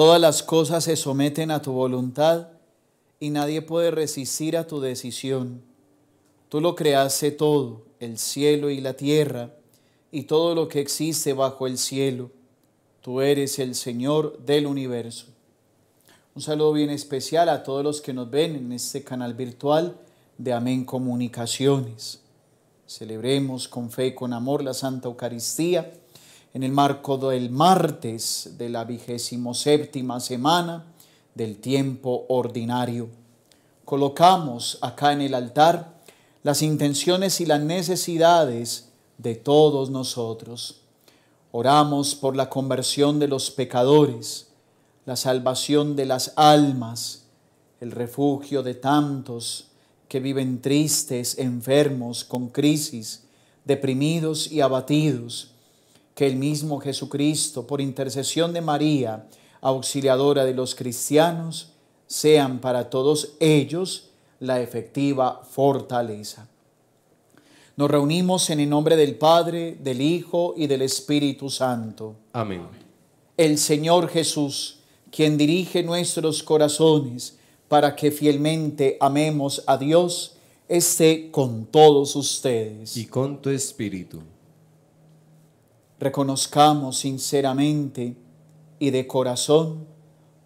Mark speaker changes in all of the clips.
Speaker 1: Todas las cosas se someten a tu voluntad y nadie puede resistir a tu decisión. Tú lo creaste todo, el cielo y la tierra, y todo lo que existe bajo el cielo. Tú eres el Señor del universo. Un saludo bien especial a todos los que nos ven en este canal virtual de Amén Comunicaciones. Celebremos con fe y con amor la Santa Eucaristía en el marco del martes de la vigésimo séptima semana del tiempo ordinario. Colocamos acá en el altar las intenciones y las necesidades de todos nosotros. Oramos por la conversión de los pecadores, la salvación de las almas, el refugio de tantos que viven tristes, enfermos, con crisis, deprimidos y abatidos que el mismo Jesucristo, por intercesión de María, auxiliadora de los cristianos, sean para todos ellos la efectiva fortaleza. Nos reunimos en el nombre del Padre, del Hijo y del Espíritu Santo. Amén. El Señor Jesús, quien dirige nuestros corazones para que fielmente amemos a Dios, esté con todos ustedes. Y con tu espíritu reconozcamos sinceramente y de corazón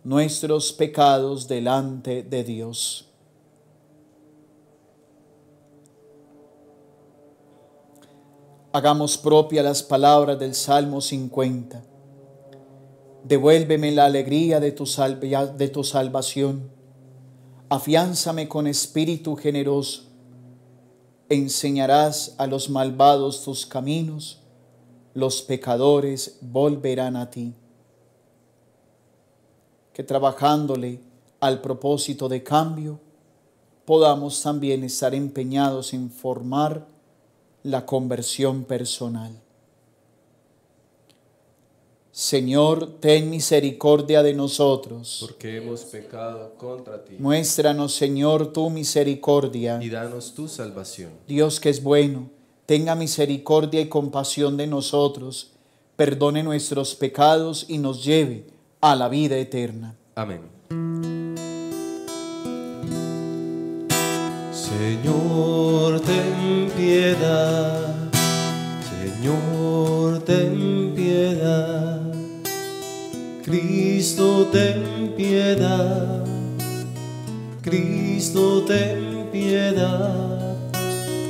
Speaker 1: nuestros pecados delante de Dios. Hagamos propia las palabras del Salmo 50. Devuélveme la alegría de tu, de tu salvación. Afiánzame con espíritu generoso. Enseñarás a los malvados tus caminos los pecadores volverán a ti. Que trabajándole al propósito de cambio, podamos también estar empeñados en formar la conversión personal. Señor, ten misericordia de nosotros.
Speaker 2: Porque hemos pecado contra ti.
Speaker 1: Muéstranos, Señor, tu misericordia. Y danos tu salvación. Dios que es bueno tenga misericordia y compasión de nosotros, perdone nuestros pecados y nos lleve a la vida eterna. Amén.
Speaker 2: Señor, ten piedad. Señor, ten piedad. Cristo, ten piedad. Cristo, ten piedad.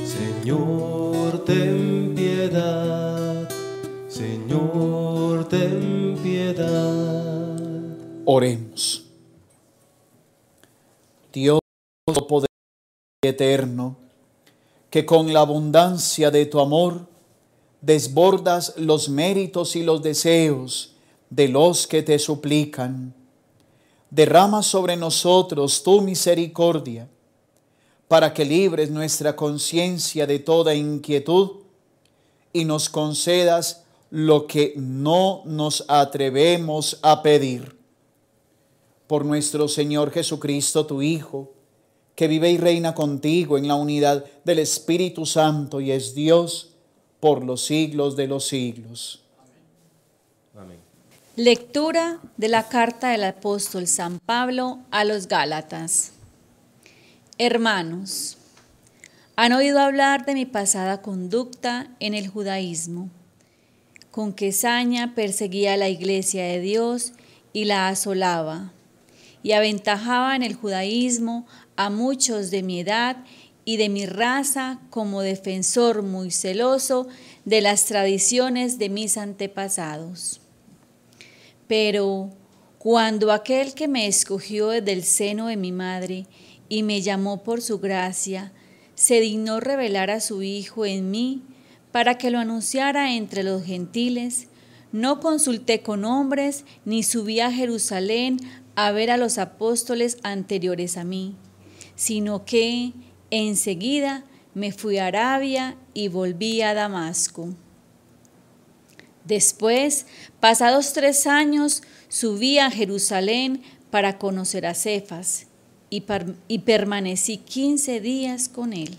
Speaker 2: Señor, ten piedad,
Speaker 1: Señor, ten piedad. Oremos. Dios poder eterno, que con la abundancia de tu amor desbordas los méritos y los deseos de los que te suplican. Derrama sobre nosotros tu misericordia para que libres nuestra conciencia de toda inquietud y nos concedas lo que no nos atrevemos a pedir. Por nuestro Señor Jesucristo, tu Hijo, que vive y reina contigo en la unidad del Espíritu Santo y es Dios por los siglos de los siglos.
Speaker 3: Amén. Lectura de la carta del apóstol San Pablo a los Gálatas. Hermanos, han oído hablar de mi pasada conducta en el judaísmo, con que saña perseguía la iglesia de Dios y la asolaba, y aventajaba en el judaísmo a muchos de mi edad y de mi raza como defensor muy celoso de las tradiciones de mis antepasados. Pero cuando aquel que me escogió desde el seno de mi madre y me llamó por su gracia, se dignó revelar a su Hijo en mí para que lo anunciara entre los gentiles. No consulté con hombres ni subí a Jerusalén a ver a los apóstoles anteriores a mí, sino que enseguida me fui a Arabia y volví a Damasco. Después, pasados tres años, subí a Jerusalén para conocer a Cefas y, permanecí 15 días con él.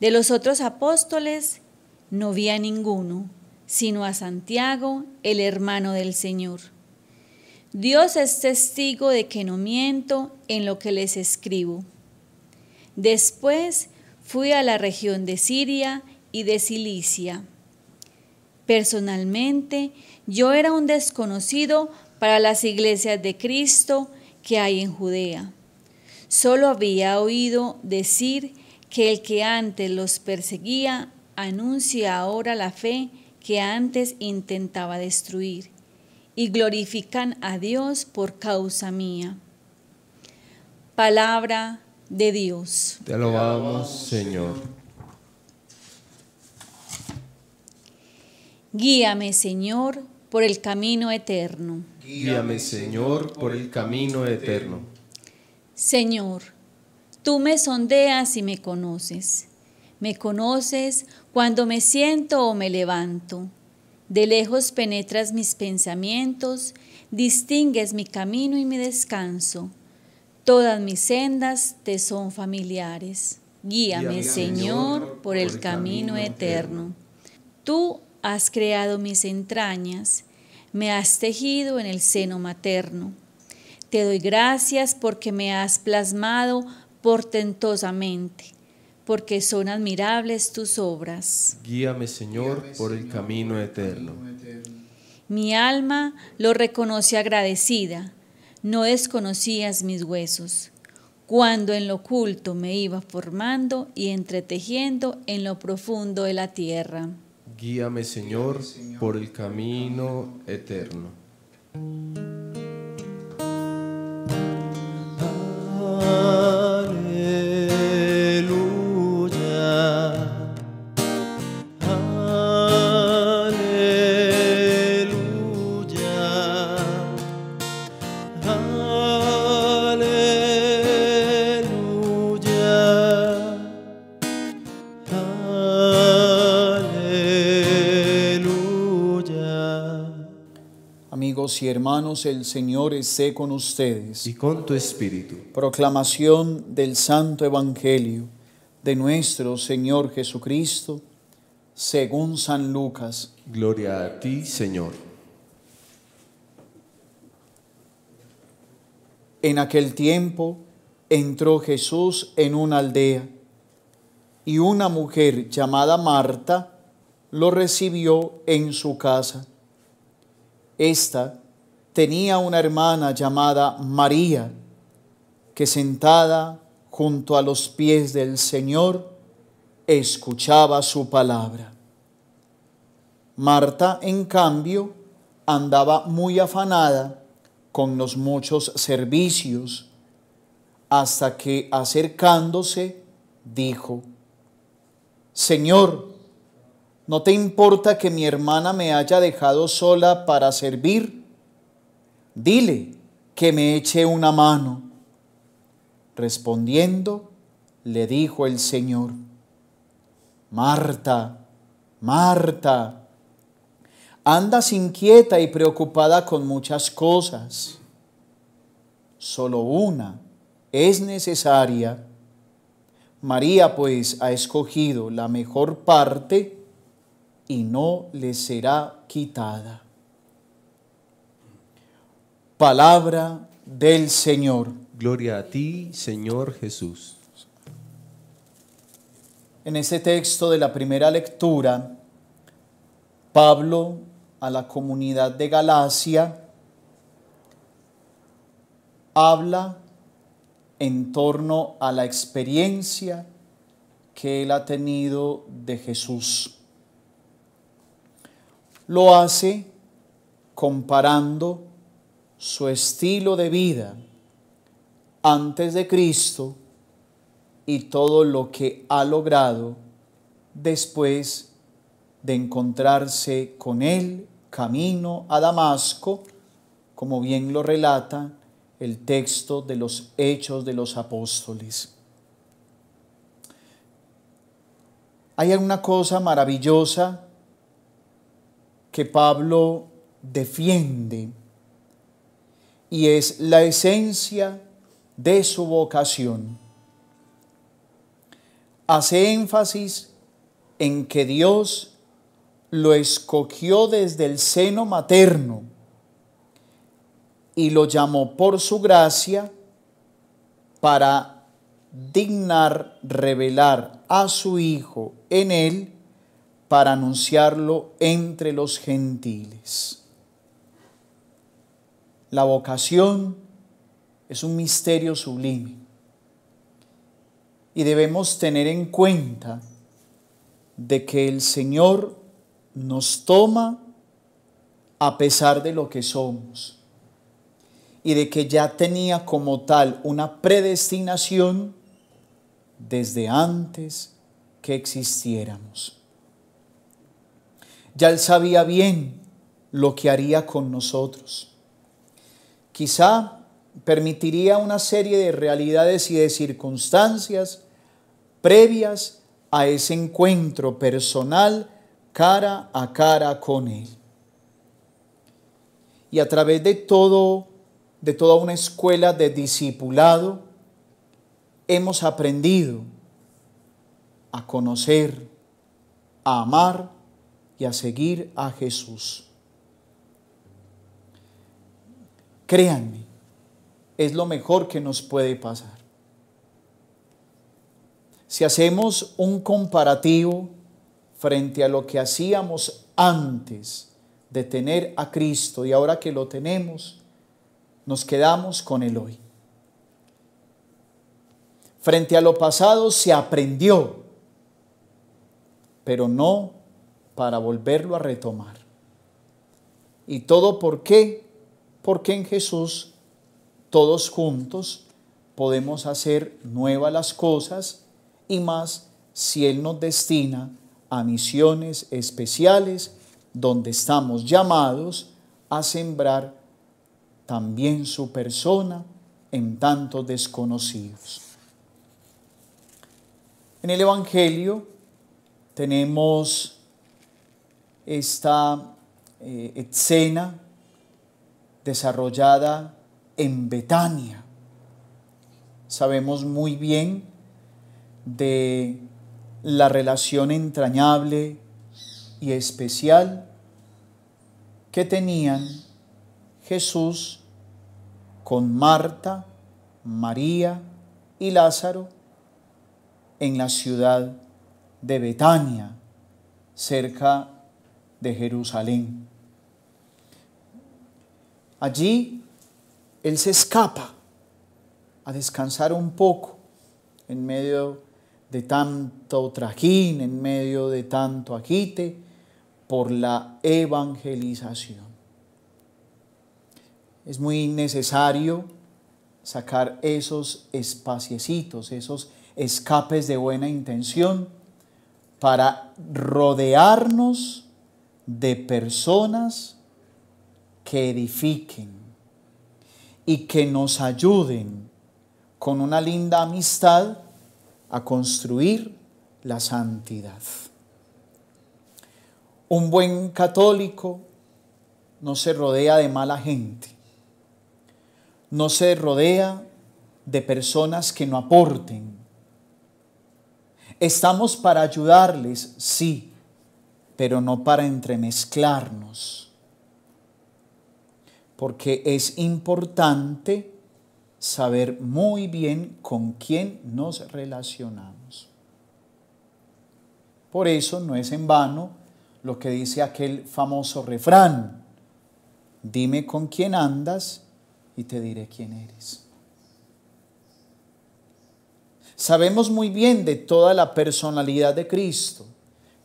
Speaker 3: De los otros apóstoles no vi a ninguno, sino a Santiago, el hermano del Señor. Dios es testigo de que no miento en lo que les escribo. Después fui a la región de Siria y de Cilicia. Personalmente, yo era un desconocido para las iglesias de Cristo que hay en Judea. Solo había oído decir que el que antes los perseguía anuncia ahora la fe que antes intentaba destruir, y glorifican a Dios por causa mía. Palabra de Dios. Te alabamos, Señor. Guíame, Señor, por el camino eterno.
Speaker 2: Guíame, Señor, por el camino eterno
Speaker 3: Señor, tú me sondeas y me conoces. Me conoces cuando me siento o me levanto. De lejos penetras mis pensamientos, distingues mi camino y mi descanso. Todas mis sendas te son familiares. Guíame, Señor, por, el camino, eterno. Tú has creado mis entrañas, me has tejido en el seno materno. Te doy gracias porque me has plasmado portentosamente, porque son admirables tus obras.
Speaker 2: Guíame, Señor, por el camino eterno.
Speaker 3: Mi alma lo reconoce agradecida, no desconocías mis huesos cuando en lo oculto me iba formando y entretejiendo en lo profundo de la tierra.
Speaker 2: Guíame, Señor, por el camino eterno. love.
Speaker 1: hermanos, el Señor esté con ustedes. Y con tu espíritu. Proclamación del Santo Evangelio de nuestro Señor Jesucristo, según San Lucas. Gloria a ti, Señor. En aquel tiempo entró Jesús en una aldea y una mujer llamada Marta lo recibió en su casa. Esta tenía una hermana llamada María, que sentada junto a los pies del Señor, escuchaba su palabra. Marta, en cambio, andaba muy afanada con los muchos servicios, hasta que acercándose, dijo, Señor, ¿no te importa que mi hermana me haya dejado sola para servir? dile que me eche una mano. Respondiendo, le dijo el Señor, Marta, Marta, andas inquieta y preocupada con muchas cosas. Solo una es necesaria. María pues ha escogido la mejor parte y no le será quitada. Palabra del Señor. Gloria a ti, Señor Jesús. En este texto de la primera lectura, Pablo a la comunidad de Galacia habla en torno a la experiencia que él ha tenido de Jesús. Lo hace comparando su estilo de vida antes de Cristo y todo lo que ha logrado después de encontrarse con él camino a Damasco, como bien lo relata el texto de los Hechos de los Apóstoles. Hay alguna cosa maravillosa que Pablo defiende y es la esencia de su vocación. Hace énfasis en que Dios lo escogió desde el seno materno y lo llamó por su gracia para dignar revelar a su Hijo en él para anunciarlo entre los gentiles. La vocación es un misterio sublime y debemos tener en cuenta de que el Señor nos toma a pesar de lo que somos y de que ya tenía como tal una predestinación desde antes que existiéramos. Ya él sabía bien lo que haría con nosotros. Quizá permitiría una serie de realidades y de circunstancias previas a ese encuentro personal cara a cara con Él. Y a través de todo, de toda una escuela de discipulado, hemos aprendido a conocer, a amar y a seguir a Jesús. créanme, es lo mejor que nos puede pasar. Si hacemos un comparativo frente a lo que hacíamos antes de tener a Cristo y ahora que lo tenemos, nos quedamos con el hoy. Frente a lo pasado se aprendió, pero no para volverlo a retomar. ¿Y todo por qué? porque en Jesús todos juntos podemos hacer nuevas las cosas y más si Él nos destina a misiones especiales donde estamos llamados a sembrar también su persona en tantos desconocidos. En el Evangelio tenemos esta eh, escena desarrollada en Betania. Sabemos muy bien de la relación entrañable y especial que tenían Jesús con Marta, María y Lázaro en la ciudad de Betania, cerca de Jerusalén. Allí él se escapa a descansar un poco en medio de tanto trajín, en medio de tanto agite, por la evangelización. Es muy necesario sacar esos espaciecitos, esos escapes de buena intención para rodearnos de personas que edifiquen y que nos ayuden con una linda amistad a construir la santidad. Un buen católico no se rodea de mala gente, no se rodea de personas que no aporten. Estamos para ayudarles, sí, pero no para entremezclarnos porque es importante saber muy bien con quién nos relacionamos. Por eso no es en vano lo que dice aquel famoso refrán, dime con quién andas y te diré quién eres. Sabemos muy bien de toda la personalidad de Cristo,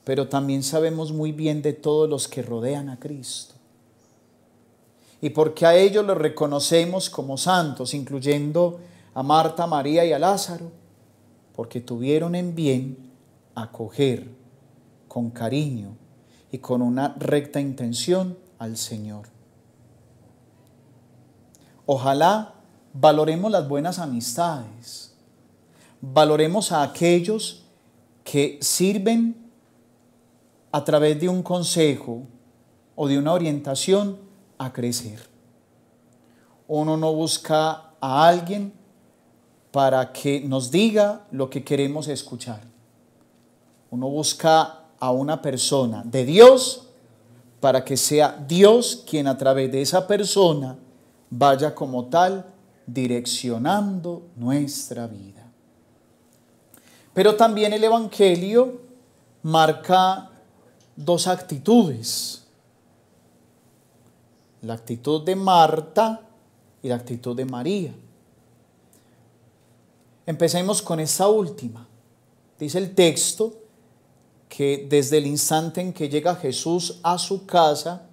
Speaker 1: pero también sabemos muy bien de todos los que rodean a Cristo y porque a ellos los reconocemos como santos, incluyendo a Marta, María y a Lázaro, porque tuvieron en bien acoger con cariño y con una recta intención al Señor. Ojalá valoremos las buenas amistades, valoremos a aquellos que sirven a través de un consejo o de una orientación a crecer. Uno no busca a alguien para que nos diga lo que queremos escuchar. Uno busca a una persona de Dios para que sea Dios quien a través de esa persona vaya como tal direccionando nuestra vida. Pero también el Evangelio marca dos actitudes la actitud de Marta y la actitud de María. Empecemos con esa última. Dice el texto que desde el instante en que llega Jesús a su casa,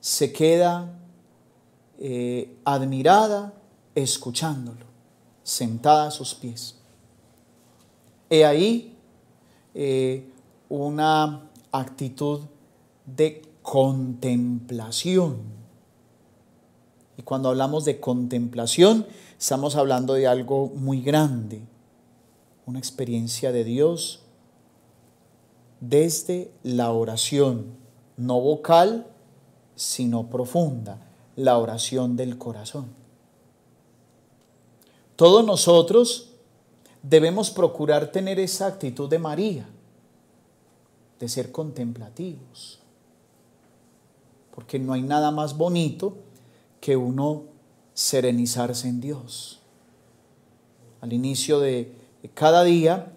Speaker 1: se queda eh, admirada escuchándolo, sentada a sus pies. He ahí eh, una actitud de contemplación. Y cuando hablamos de contemplación, estamos hablando de algo muy grande, una experiencia de Dios desde la oración, no vocal, sino profunda, la oración del corazón. Todos nosotros debemos procurar tener esa actitud de María, de ser contemplativos porque no hay nada más bonito que uno serenizarse en Dios. Al inicio de, cada día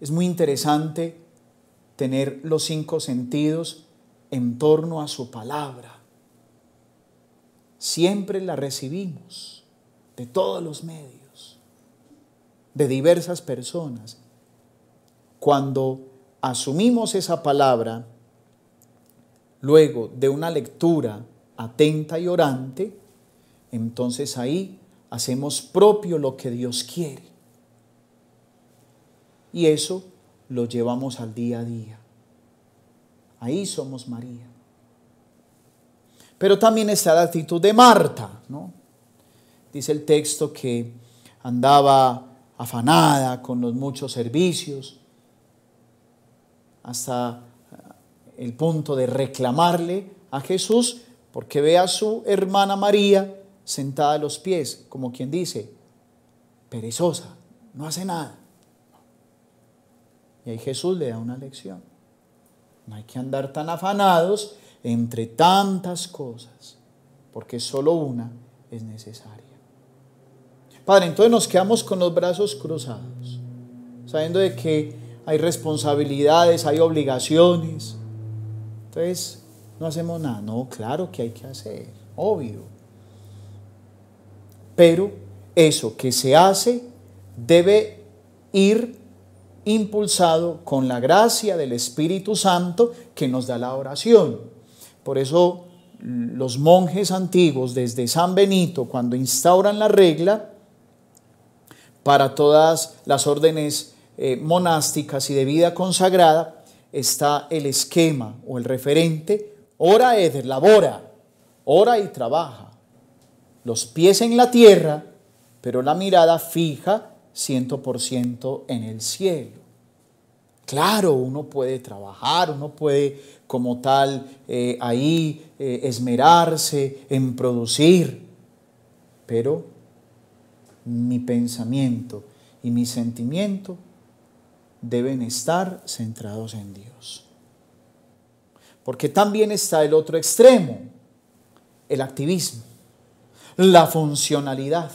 Speaker 1: es muy interesante tener los cinco sentidos en torno a su palabra. Siempre la recibimos de todos los medios, de diversas personas. Cuando asumimos esa palabra, luego de una lectura atenta y orante, entonces ahí hacemos propio lo que Dios quiere. Y eso lo llevamos al día a día. Ahí somos María. Pero también está la actitud de Marta, ¿no? Dice el texto que andaba afanada con los muchos servicios, hasta el punto de reclamarle a Jesús porque ve a su hermana María sentada a los pies, como quien dice, perezosa, no hace nada. Y ahí Jesús le da una lección. No hay que andar tan afanados entre tantas cosas, porque solo una es necesaria. Padre, entonces nos quedamos con los brazos cruzados, sabiendo de que hay responsabilidades, hay obligaciones, entonces, no hacemos nada. No, claro que hay que hacer, obvio. Pero eso que se hace debe ir impulsado con la gracia del Espíritu Santo que nos da la oración. Por eso los monjes antiguos desde San Benito, cuando instauran la regla para todas las órdenes eh, monásticas y de vida consagrada, está el esquema o el referente, ora es labora, ora y trabaja. Los pies en la tierra, pero la mirada fija 100% en el cielo. Claro, uno puede trabajar, uno puede como tal eh, ahí eh, esmerarse en producir, pero mi pensamiento y mi sentimiento deben estar centrados en Dios. Porque también está el otro extremo, el activismo, la funcionalidad,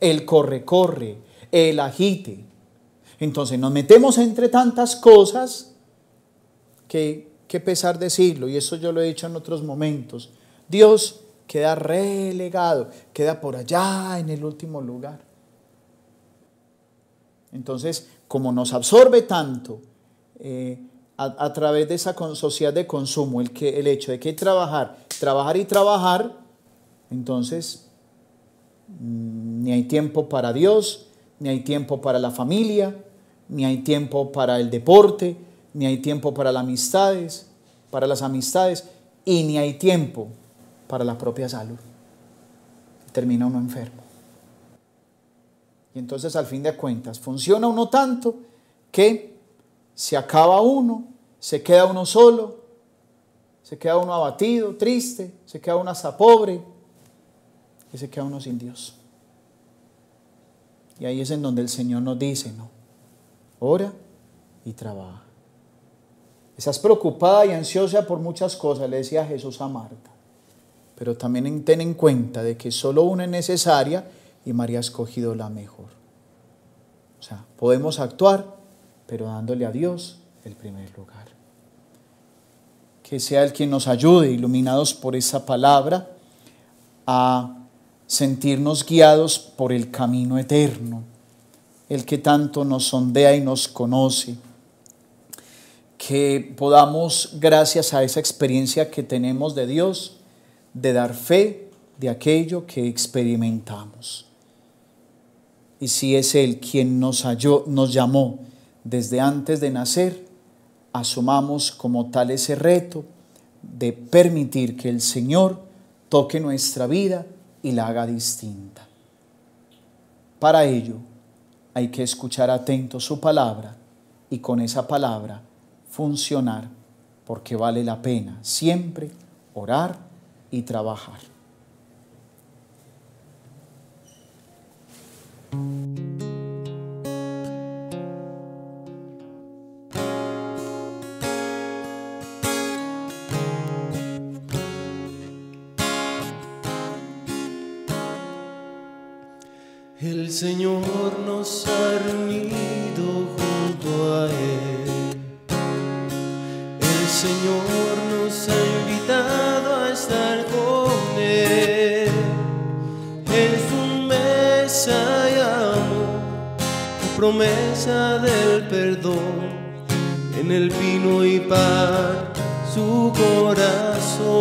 Speaker 1: el corre-corre, el agite. Entonces nos metemos entre tantas cosas que, que pesar decirlo, y eso yo lo he dicho en otros momentos. Dios queda relegado, queda por allá en el último lugar. Entonces como nos absorbe tanto eh, a, través de esa sociedad de consumo, el, que, el hecho de que trabajar, trabajar y trabajar, entonces mm, ni hay tiempo para Dios, ni hay tiempo para la familia, ni hay tiempo para el deporte, ni hay tiempo para las amistades, para las amistades, y ni hay tiempo para la propia salud. Termina uno enfermo entonces al fin de cuentas, funciona uno tanto que se acaba uno, se queda uno solo, se queda uno abatido, triste, se queda uno hasta pobre y se queda uno sin Dios. Y ahí es en donde el Señor nos dice, no, ora y trabaja. Estás preocupada y ansiosa por muchas cosas, le decía Jesús a Marta. Pero también ten en cuenta de que solo una es necesaria y María ha escogido la mejor. O sea, podemos actuar, pero dándole a Dios el primer lugar. Que sea el quien nos ayude, iluminados por esa palabra, a sentirnos guiados por el camino eterno, el que tanto nos sondea y nos conoce. Que podamos, gracias a esa experiencia que tenemos de Dios, de dar fe de aquello que experimentamos y si es Él quien nos, halló, nos llamó desde antes de nacer, asumamos como tal ese reto de permitir que el Señor toque nuestra vida y la haga distinta. Para ello hay que escuchar atento su palabra y con esa palabra funcionar porque vale la pena siempre orar y trabajar.
Speaker 2: El Señor. promesa del perdón en el vino y pan su corazón.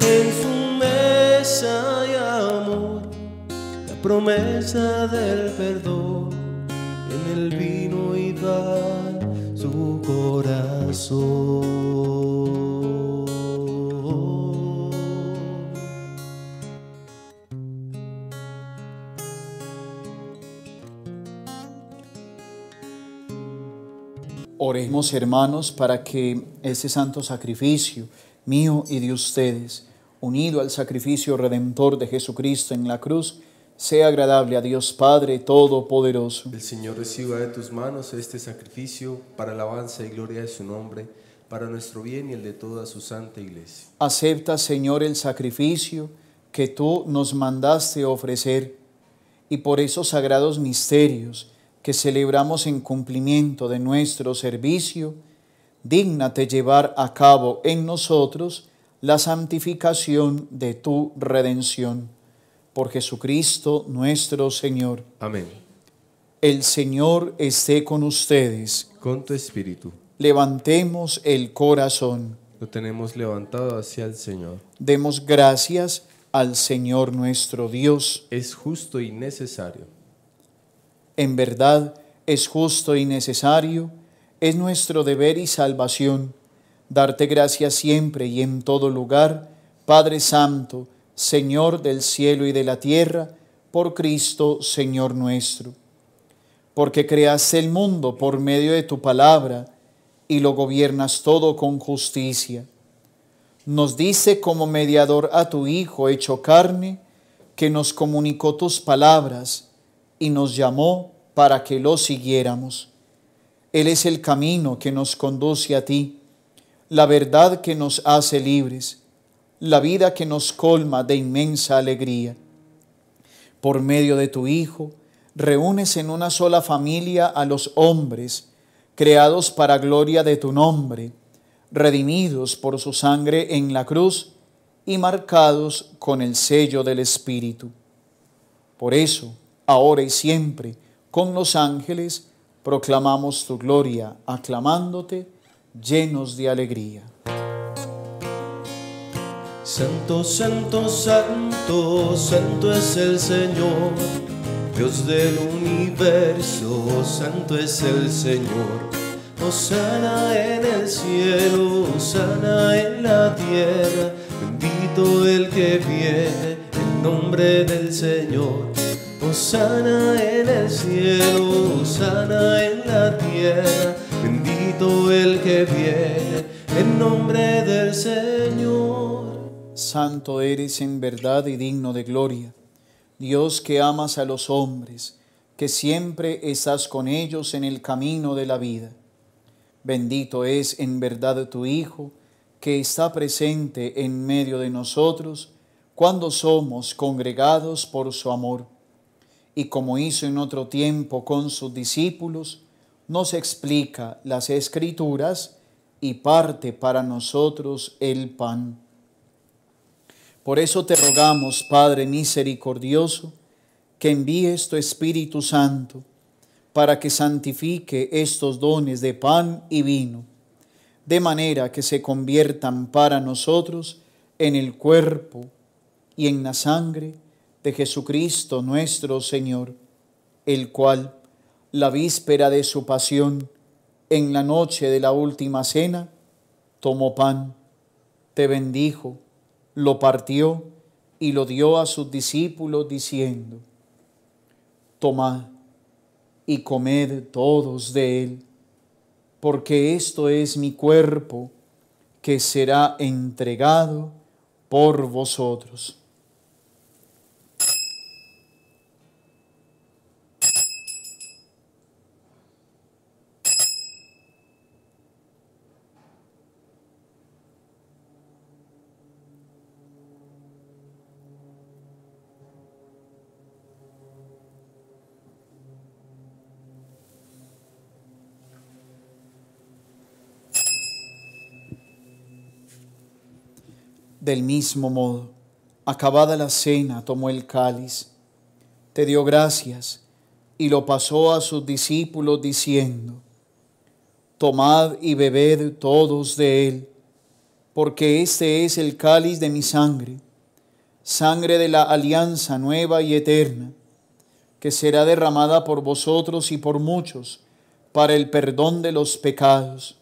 Speaker 2: En su mesa y amor, la promesa del perdón en el vino y pan su corazón.
Speaker 1: Oremos hermanos para que este santo sacrificio mío y de ustedes, unido al sacrificio redentor de Jesucristo en la cruz, sea agradable a Dios Padre Todopoderoso. El Señor reciba de tus manos este sacrificio para alabanza y gloria de su
Speaker 2: nombre, para nuestro bien y el de toda su santa iglesia.
Speaker 1: Acepta, Señor, el sacrificio que tú nos mandaste ofrecer, y por esos sagrados misterios, que celebramos en cumplimiento de nuestro servicio, dígnate llevar a cabo en nosotros la santificación de tu redención. Por Jesucristo nuestro Señor. Amén. El Señor esté con ustedes. Con tu espíritu. Levantemos el corazón. Lo tenemos levantado hacia el Señor. Demos gracias al Señor nuestro Dios. Es justo y necesario. En verdad es justo y necesario, es nuestro deber y salvación, darte gracias siempre y en todo lugar, Padre Santo, Señor del cielo y de la tierra, por Cristo, Señor nuestro. Porque creaste el mundo por medio de tu palabra y lo gobiernas todo con justicia. Nos dice como mediador a tu Hijo hecho carne, que nos comunicó tus palabras, y nos llamó para que lo siguiéramos. Él es el camino que nos conduce a ti, la verdad que nos hace libres, la vida que nos colma de inmensa alegría. Por medio de tu Hijo, reúnes en una sola familia a los hombres, creados para gloria de tu nombre, redimidos por su sangre en la cruz y marcados con el sello del Espíritu. Por eso, ahora y siempre. Con los ángeles proclamamos tu gloria, aclamándote llenos de alegría. Santo, santo,
Speaker 2: santo, santo es el Señor, Dios del universo, santo es el Señor. sana en el cielo, sana en la tierra, bendito el que viene, en nombre del Señor. Sana en el cielo, sana en la tierra, bendito el que viene,
Speaker 1: en nombre del Señor. Santo eres en verdad y digno de gloria, Dios que amas a los hombres, que siempre estás con ellos en el camino de la vida. Bendito es en verdad tu Hijo, que está presente en medio de nosotros, cuando somos congregados por su amor y como hizo en otro tiempo con sus discípulos, nos explica las escrituras y parte para nosotros el pan. Por eso te rogamos, Padre misericordioso, que envíes tu Espíritu Santo para que santifique estos dones de pan y vino, de manera que se conviertan para nosotros en el cuerpo y en la sangre de Jesucristo nuestro Señor, el cual, la víspera de su pasión, en la noche de la última cena, tomó pan, te bendijo, lo partió y lo dio a sus discípulos diciendo, Tomad y comed todos de él, porque esto es mi cuerpo que será entregado por vosotros. Del mismo modo, acabada la cena, tomó el cáliz, te dio gracias y lo pasó a sus discípulos diciendo, Tomad y bebed todos de él, porque este es el cáliz de mi sangre, sangre de la alianza nueva y eterna, que será derramada por vosotros y por muchos para el perdón de los pecados.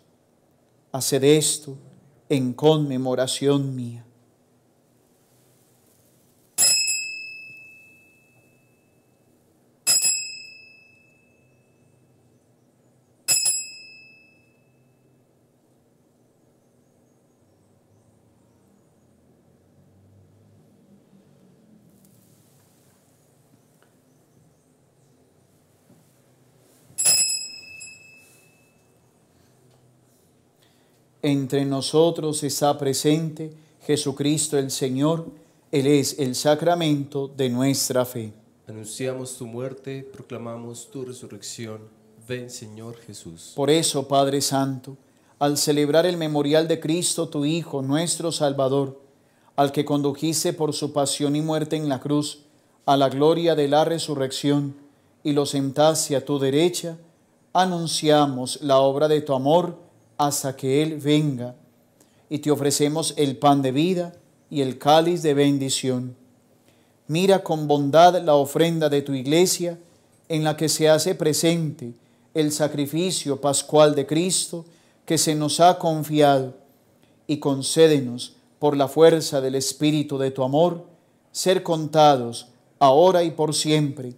Speaker 1: Haced esto en conmemoración mía. Entre nosotros está presente Jesucristo el Señor, Él es el sacramento de nuestra fe.
Speaker 2: Anunciamos tu muerte, proclamamos tu resurrección. Ven Señor Jesús.
Speaker 1: Por eso, Padre Santo, al celebrar el memorial de Cristo, tu Hijo, nuestro Salvador, al que condujiste por su pasión y muerte en la cruz, a la gloria de la resurrección, y lo sentaste a tu derecha, anunciamos la obra de tu amor, hasta que Él venga. Y te ofrecemos el pan de vida y el cáliz de bendición. Mira con bondad la ofrenda de tu iglesia en la que se hace presente el sacrificio pascual de Cristo que se nos ha confiado y concédenos por la fuerza del Espíritu de tu amor ser contados ahora y por siempre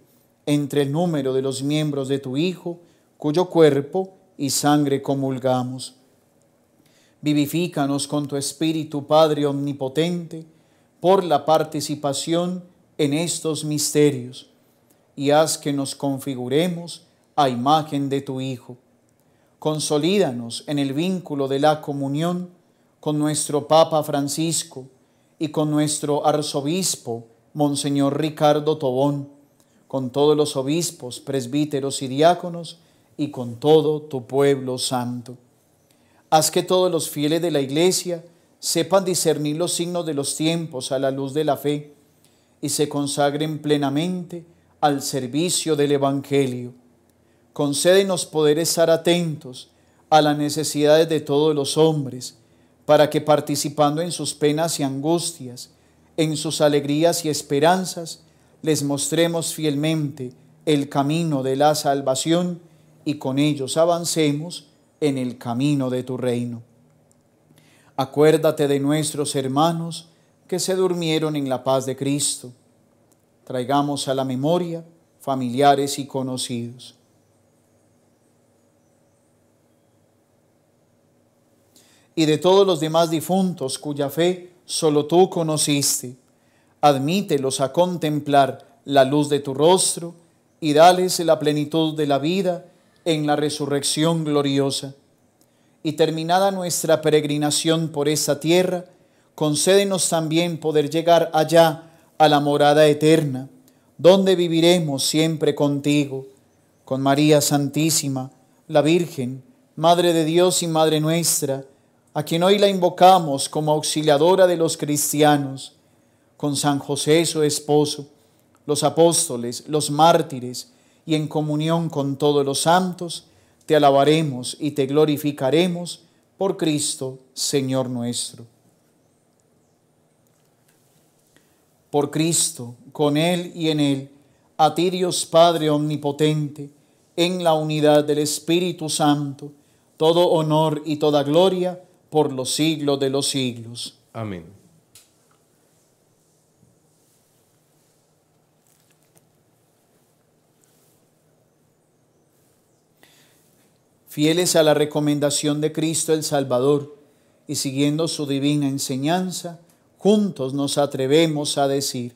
Speaker 1: entre el número de los miembros de tu Hijo, cuyo cuerpo y sangre comulgamos. Vivifícanos con tu Espíritu, Padre Omnipotente, por la participación en estos misterios, y haz que nos configuremos a imagen de tu Hijo. Consolídanos en el vínculo de la comunión con nuestro Papa Francisco y con nuestro arzobispo, Monseñor Ricardo Tobón, con todos los obispos, presbíteros y diáconos, y con todo tu pueblo santo. Haz que todos los fieles de la Iglesia sepan discernir los signos de los tiempos a la luz de la fe y se consagren plenamente al servicio del Evangelio. Concédenos poder estar atentos a las necesidades de todos los hombres, para que participando en sus penas y angustias, en sus alegrías y esperanzas, les mostremos fielmente el camino de la salvación y con ellos avancemos en el camino de tu reino. Acuérdate de nuestros hermanos que se durmieron en la paz de Cristo. Traigamos a la memoria familiares y conocidos. Y de todos los demás difuntos cuya fe solo tú conociste, admítelos a contemplar la luz de tu rostro y dales la plenitud de la vida en la resurrección gloriosa. Y terminada nuestra peregrinación por esa tierra, concédenos también poder llegar allá a la morada eterna, donde viviremos siempre contigo, con María Santísima, la Virgen, Madre de Dios y Madre nuestra, a quien hoy la invocamos como auxiliadora de los cristianos, con San José su esposo, los apóstoles, los mártires, y en comunión con todos los santos, te alabaremos y te glorificaremos por Cristo, Señor nuestro. Por Cristo, con Él y en Él, a ti Dios Padre Omnipotente, en la unidad del Espíritu Santo, todo honor y toda gloria por los siglos de los siglos. Amén. Fieles a la recomendación de Cristo el Salvador y siguiendo su divina enseñanza, juntos nos atrevemos a decir,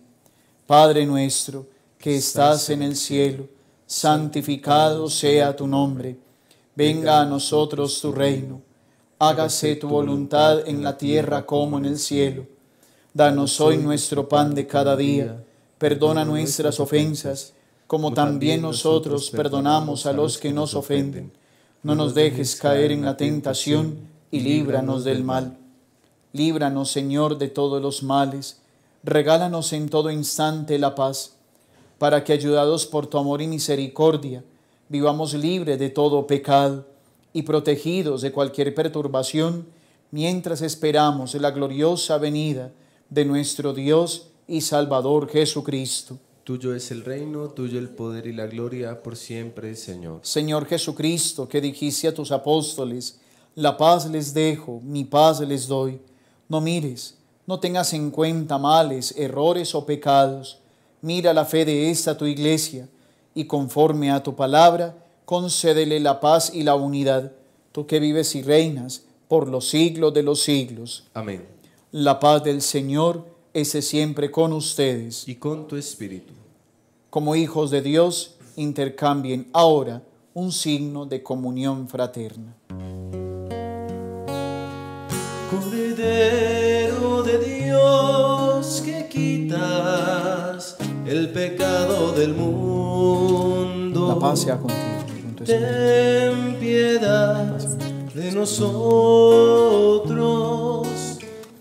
Speaker 1: Padre nuestro, que estás en el cielo, santificado sea tu nombre, venga a nosotros tu reino, hágase tu voluntad en la tierra como en el cielo. Danos hoy nuestro pan de cada día, perdona nuestras ofensas, como también nosotros perdonamos a los que nos ofenden no nos dejes caer en la tentación y líbranos del mal. Líbranos, Señor, de todos los males. Regálanos en todo instante la paz, para que, ayudados por tu amor y misericordia, vivamos libres de todo pecado y protegidos de cualquier perturbación, mientras esperamos la gloriosa venida de nuestro Dios y Salvador Jesucristo Tuyo es el reino, tuyo el poder y la gloria por siempre, Señor. Señor Jesucristo, que dijiste a tus apóstoles, la paz les dejo, mi paz les doy. No mires, no tengas en cuenta males, errores o pecados. Mira la fe de esta tu iglesia y conforme a tu palabra, concédele la paz y la unidad, tú que vives y reinas por los siglos de los siglos. Amén. La paz del Señor ese siempre con ustedes. Y con tu espíritu. Como hijos de Dios, intercambien ahora un signo de comunión fraterna.
Speaker 2: de Dios que quitas el pecado del mundo. La paz sea contigo. Ten piedad de nosotros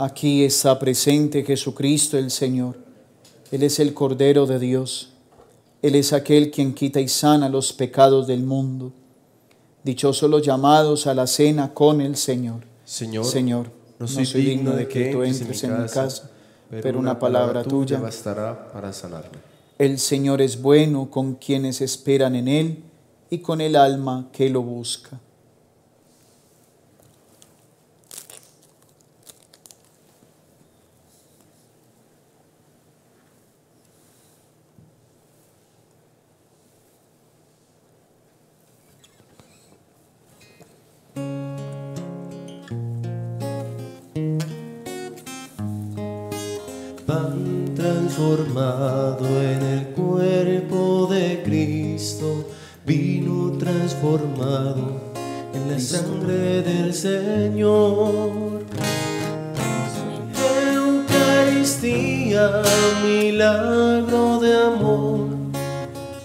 Speaker 1: Aquí está presente Jesucristo el Señor. Él es el Cordero de Dios. Él es aquel quien quita y sana los pecados del mundo. Dichosos los llamados a la cena con el Señor. Señor, Señor no soy, digno, de que, tú entres en mi casa pero una palabra tuya bastará
Speaker 2: para sanarme.
Speaker 1: El Señor es bueno con quienes esperan en Él y con el alma que lo busca.
Speaker 2: transformado en el cuerpo de Cristo, vino transformado en la sangre del Señor. Eucaristía, milagro de amor.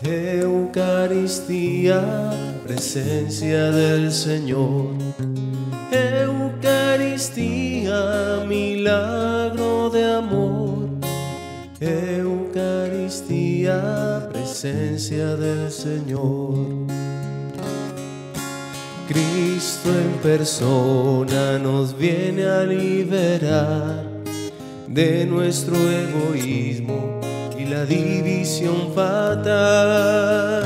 Speaker 2: Eucaristía, presencia del Señor. Eucaristía, milagro Eucaristía, presencia del Señor. Cristo en persona nos viene a liberar de nuestro egoísmo y la división fatal.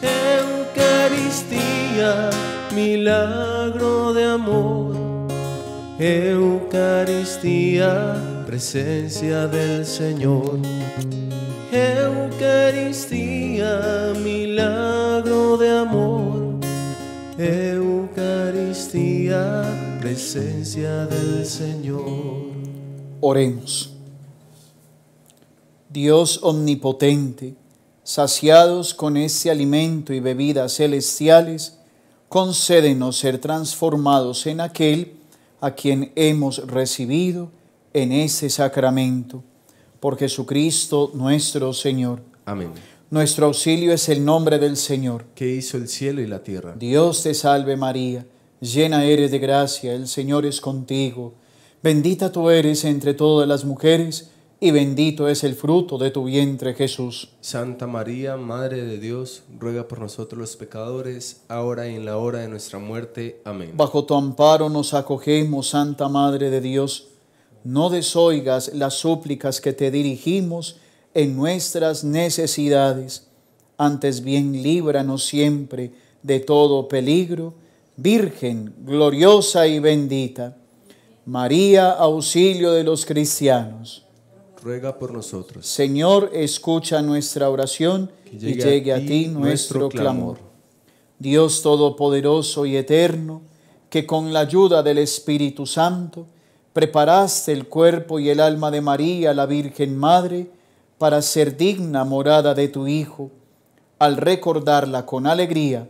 Speaker 2: Eucaristía, milagro de amor. Eucaristía, presencia del Señor. Eucaristía, milagro de amor. Eucaristía, presencia del Señor.
Speaker 1: Oremos. Dios omnipotente, saciados con este alimento y bebidas celestiales, concédenos ser transformados en aquel a quien hemos recibido en este sacramento. Por Jesucristo nuestro Señor. Amén. Nuestro auxilio es el nombre del Señor. Que hizo el cielo y la tierra. Dios te salve María, llena eres de gracia, el Señor es contigo. Bendita tú eres entre todas las mujeres, y bendito es el fruto de tu vientre Jesús. Santa María, Madre de Dios, ruega por nosotros los
Speaker 2: pecadores,
Speaker 1: ahora y en la hora de nuestra muerte. Amén. Bajo tu amparo nos acogemos, Santa Madre de Dios no desoigas las súplicas que te dirigimos en nuestras necesidades. Antes bien líbranos siempre de todo peligro, Virgen gloriosa y bendita. María, auxilio de los cristianos. Ruega por nosotros. Señor, escucha nuestra oración y llegue a ti, nuestro clamor. Dios Todopoderoso y Eterno, que con la ayuda del Espíritu Santo, preparaste el cuerpo y el alma de María, la Virgen Madre, para ser digna morada de tu Hijo. Al recordarla con alegría,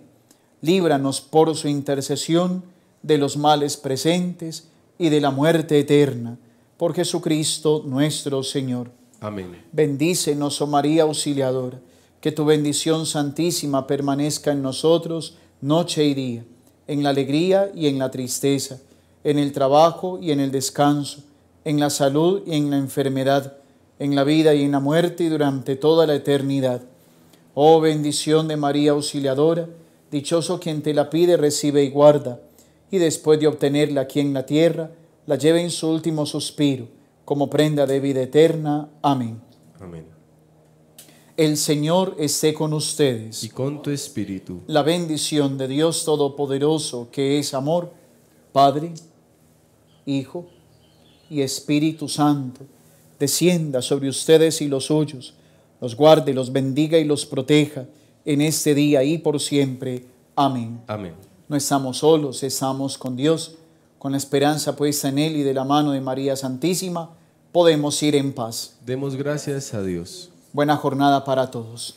Speaker 1: líbranos por su intercesión de los males presentes y de la muerte eterna. Por Jesucristo nuestro Señor. Amén. Bendícenos, oh María Auxiliadora, que tu bendición santísima permanezca en nosotros noche y día, en la alegría y en la tristeza en el trabajo y en el descanso, en la salud y en la enfermedad, en la vida y en la muerte y durante toda la eternidad. Oh bendición de María Auxiliadora, dichoso quien te la pide, recibe y guarda, y después de obtenerla aquí en la tierra, la lleve en su último suspiro, como prenda de vida eterna. Amén. Amén. El Señor esté con ustedes. Y con tu espíritu. La bendición de Dios Todopoderoso, que es amor, Padre, Hijo y Espíritu Santo, descienda sobre ustedes y los suyos, los guarde, los bendiga y los proteja en este día y por siempre. Amén. No estamos solos, estamos con Dios. Con la esperanza puesta en Él y de la mano de María Santísima, podemos ir en paz. Demos gracias a Dios. Buena jornada para todos.